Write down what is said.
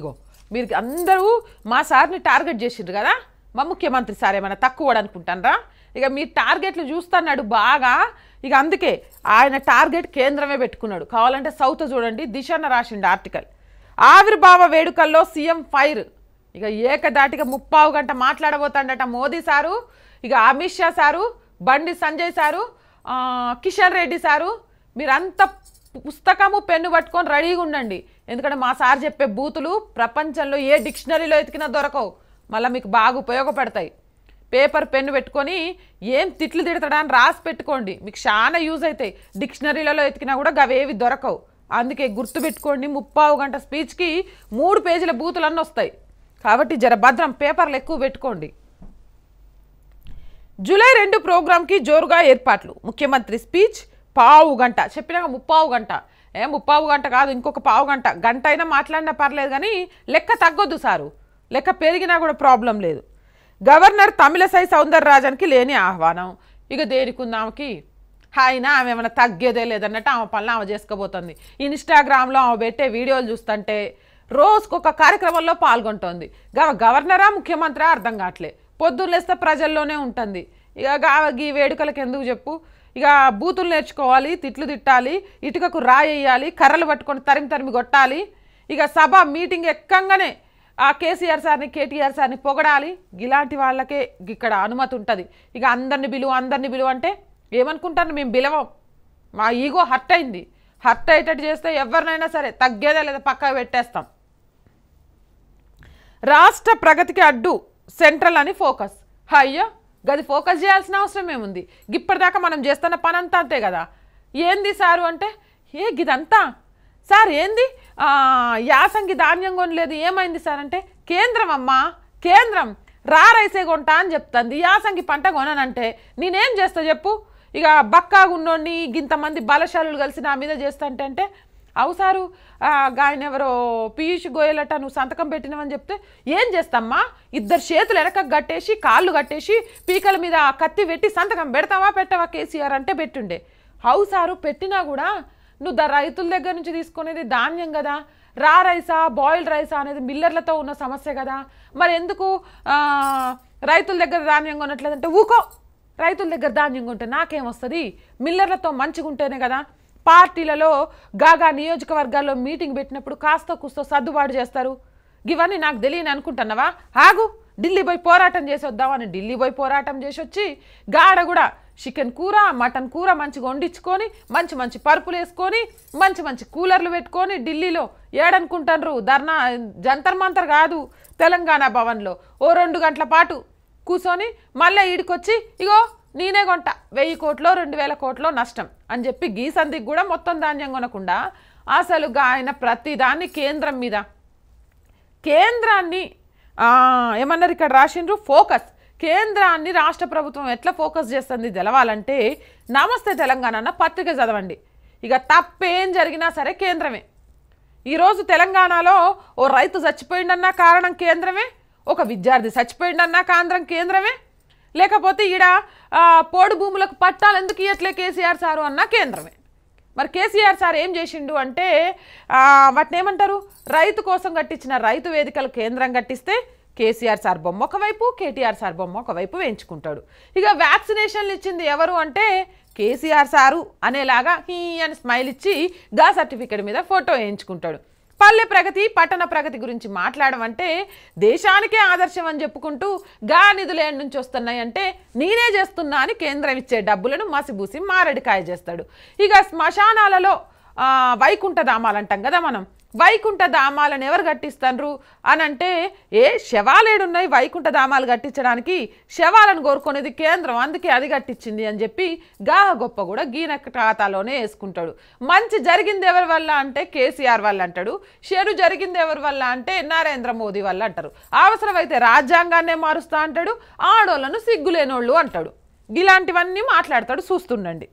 ఇగో మీరు అందరూ మా సార్ని టార్గెట్ చేసిండ్రు కదా మా ముఖ్యమంత్రి సార్ ఏమైనా తక్కువ అనుకుంటానరా ఇక మీ టార్గెట్లు చూస్తున్నాడు బాగా ఇక అందుకే ఆయన టార్గెట్ కేంద్రమే పెట్టుకున్నాడు కావాలంటే సౌత్ చూడండి దిశన రాసిండు ఆర్టికల్ ఆవిర్భావ వేడుకల్లో సీఎం ఫైర్ ఇక ఏకదాటిగా ముప్పావు గంట మాట్లాడబోతాడట మోదీ సారు ఇక Amit Shah sir Bandi Sanjay sir Kishan Reddy sir మీరంతా పుస్తకము పెన్ను పట్టుకొని రెడీగా ఉండండి ఎందుకంటే మా సార్ చెప్పే బూతులు ప్రపంచంలో ఏ డిక్షనరీలో ఎతికినా దొరకవు మళ్ళీ మీకు బాగా ఉపయోగపడతాయి పేపర్ పెన్ను పెట్టుకొని ఏం తిట్లు తిడతాడా అని రాసి పెట్టుకోండి మీకు చాలా యూజ్ అవుతాయి డిక్షనరీలలో ఎతికినా కూడా గవేవి దొరకవు అందుకే గుర్తుపెట్టుకోండి ముప్పావు గంట స్పీచ్కి మూడు పేజీల బూతులన్నీ వస్తాయి కాబట్టి జర భద్రం పేపర్లు ఎక్కువ పెట్టుకోండి జూలై రెండు ప్రోగ్రాంకి జోరుగా ఏర్పాట్లు ముఖ్యమంత్రి స్పీచ్ పావు గంట చెప్పినాక ముప్పావు గంట ఏ ముప్పావు గంట కాదు ఇంకొక పావు గంట గంట అయినా మాట్లాడినా పర్లేదు కానీ లెక్క తగ్గొద్దు సారు లెక్క పెరిగినా కూడా ప్రాబ్లం లేదు గవర్నర్ తమిళసై సౌందరరాజన్కి లేని ఆహ్వానం ఇక దేనికుందామకి అయినా ఆమె ఏమైనా తగ్గేదే లేదన్నట్టు ఆమె పనులు ఆమె చేసుకోబోతుంది ఇన్స్టాగ్రామ్లో ఆమె పెట్టే వీడియోలు చూస్తుంటే రోజుకొక కార్యక్రమంలో పాల్గొంటోంది గవ గవర్నరా ముఖ్యమంత్రి అర్థం కావట్లే పొద్దున్నేస్తే ప్రజల్లోనే ఉంటుంది ఇక ఈ వేడుకలకు ఎందుకు చెప్పు ఇక బూతులు నేర్చుకోవాలి తిట్లు తిట్టాలి ఇటుకకు రాయేయాలి కర్రలు పట్టుకొని తరిమి తరిమి కొట్టాలి ఇక సభ మీటింగ్ ఎక్కంగానే ఆ కేసీఆర్ సార్ని కేటీఆర్ సార్ని పొగడాలి ఇలాంటి వాళ్ళకే ఇక్కడ అనుమతి ఉంటుంది ఇక అందరిని బిలువ అందరిని బిలువ అంటే ఏమనుకుంటాను మేము బిలవం మా ఈగో హర్ట్ అయింది హర్ట్ అయ్యేటట్టు చేస్తే ఎవరినైనా సరే తగ్గేదా లేదా పక్కా పెట్టేస్తాం రాష్ట్ర ప్రగతికి అడ్డు సెంట్రల్ అని ఫోకస్ హయ్యో గది ఫోకస్ చేయాల్సిన అవసరం ఏముంది ఇప్పటిదాకా మనం చేస్తున్న పని అంతా అంతే కదా ఏంది సారు అంటే ఏ గిదంతా సార్ ఏంది యాసంగి ధాన్యం కొనలేదు ఏమైంది సార్ అంటే కేంద్రం అమ్మా కేంద్రం రారైసే కొంటా అని చెప్తుంది యాసంగి పంట కొననంటే నేనేం చేస్తా చెప్పు ఇక బక్కా ఉన్నోడిని ఇంతమంది బలశాలు కలిసి నా మీద చేస్తా అంటే అవు ఆయన ఎవరో పీయూష్ గోయల్ అట నువ్వు సంతకం పెట్టినవని చెప్తే ఏం చేస్తామ్మా ఇద్దరు చేతులు వెనక కట్టేసి కాళ్ళు కట్టేసి పీకల మీద కత్తి పెట్టి సంతకం పెడతావా పెట్టవా కేసీఆర్ అంటే పెట్టుండే అవసారు సారు పెట్టినా కూడా నువ్వు రైతుల దగ్గర నుంచి తీసుకునేది ధాన్యం కదా రా రైసా బాయిల్డ్ రైసా అనేది మిల్లర్లతో ఉన్న సమస్య కదా మరి ఎందుకు రైతుల దగ్గర ధాన్యం కొనట్లేదంటే ఊకో రైతుల దగ్గర ధాన్యం కొంటే నాకేం వస్తుంది మిల్లర్లతో మంచిగా ఉంటేనే కదా పార్టీలలో గాగా నియోజకవర్గాల్లో మీటింగ్ పెట్టినప్పుడు కాస్త కూస్తో సర్దుబాటు చేస్తారు ఇవన్నీ నాకు తెలియని అనుకుంటున్నావా ఆగు ఢిల్లీ పోయి పోరాటం చేసి వద్దామని ఢిల్లీ పోయి పోరాటం చేసి వచ్చి గాడ కూడా చికెన్ కూర మటన్ కూర మంచిగా వండించుకొని మంచి మంచి పరుపులు వేసుకొని మంచి మంచి కూలర్లు పెట్టుకొని ఢిల్లీలో ఏడనుకుంటారు ధర్నా జంతర్ మంతర్ కాదు తెలంగాణ భవన్లో ఓ రెండు గంటల పాటు కూర్చొని మళ్ళీ ఈడికొచ్చి ఇగో నేనే కొంట వెయ్యి కోట్లో రెండు వేల కోట్లో నష్టం అని చెప్పి గీసందికి కూడా మొత్తం ధాన్యం కొనకుండా అసలుగా ఆయన ప్రతిదాన్ని కేంద్రం మీద కేంద్రాన్ని ఏమన్నారు ఇక్కడ రాసిండ్రు ఫోకస్ కేంద్రాన్ని రాష్ట్ర ప్రభుత్వం ఎట్లా ఫోకస్ చేస్తుంది తెలవాలంటే నమస్తే తెలంగాణ పత్రిక చదవండి ఇక తప్పేం జరిగినా సరే కేంద్రమే ఈరోజు తెలంగాణలో ఓ రైతు చచ్చిపోయిండన్నా కారణం కేంద్రమే ఒక విద్యార్థి చచ్చిపోయిండన్నా కాంద్రం కేంద్రమే లేకపోతే ఈడ పోడు భూములకు పట్టాలు ఎందుకు ఇయ్యట్లే కేసీఆర్ సారు అన్న కేంద్రమే మరి కేసీఆర్ సార్ ఏం చేసిండు అంటే వాటిని ఏమంటారు రైతు కోసం కట్టించిన రైతు వేదికలు కేంద్రం కట్టిస్తే కేసీఆర్ సార్ బొమ్మ ఒకవైపు కేటీఆర్ సార్ బొమ్మ ఒకవైపు వేయించుకుంటాడు ఇక వ్యాక్సినేషన్లు ఇచ్చింది ఎవరు అంటే కేసీఆర్ సారు అనేలాగా హీ అని స్మైల్ ఇచ్చి గా సర్టిఫికేట్ మీద ఫోటో వేయించుకుంటాడు పల్లె ప్రగతి పట్టణ ప్రగతి గురించి మాట్లాడమంటే దేశానికే ఆదర్శం అని చెప్పుకుంటూ గా నిధులు ఏడు నుంచి వస్తున్నాయంటే నేనే చేస్తున్నా అని కేంద్రం ఇచ్చే డబ్బులను మసిబూసి మారడికాయ చేస్తాడు ఇక శ్మశానాలలో వైకుంఠధామాలు అంటాం కదా మనం వైకుంఠ ధామాలను ఎవరు కట్టిస్తారు అని అంటే ఏ శవాలేడున్నాయి వైకుంఠ ధామాలు కట్టించడానికి శవాలను కోరుకునేది కేంద్రం అందుకే అది కట్టించింది అని చెప్పి గాహ గొప్ప కూడా గీన ఖాతాలోనే వేసుకుంటాడు మంచి జరిగింది ఎవరి వల్ల అంటే కేసీఆర్ వల్ల అంటాడు చెడు జరిగింది ఎవరి వల్ల అంటే నరేంద్ర మోదీ వల్ల అంటారు అవసరమైతే రాజ్యాంగాన్నే మారుస్తా అంటాడు ఆడోళ్లను సిగ్గులేనోళ్ళు అంటాడు ఇలాంటివన్నీ మాట్లాడతాడు చూస్తుండండి